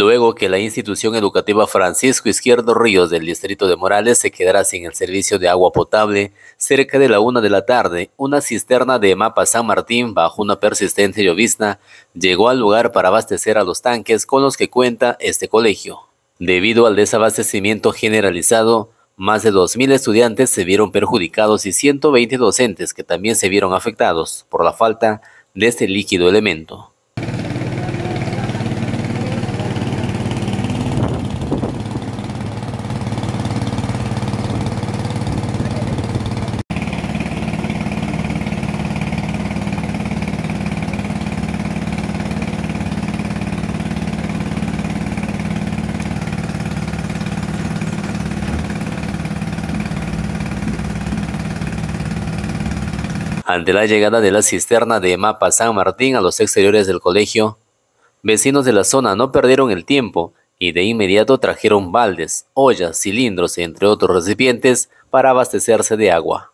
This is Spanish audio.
luego que la institución educativa Francisco Izquierdo Ríos del distrito de Morales se quedara sin el servicio de agua potable cerca de la una de la tarde, una cisterna de Mapa San Martín bajo una persistente llovizna llegó al lugar para abastecer a los tanques con los que cuenta este colegio. Debido al desabastecimiento generalizado, más de 2.000 estudiantes se vieron perjudicados y 120 docentes que también se vieron afectados por la falta de este líquido elemento. Ante la llegada de la cisterna de Mapa San Martín a los exteriores del colegio, vecinos de la zona no perdieron el tiempo y de inmediato trajeron baldes, ollas, cilindros, entre otros recipientes, para abastecerse de agua.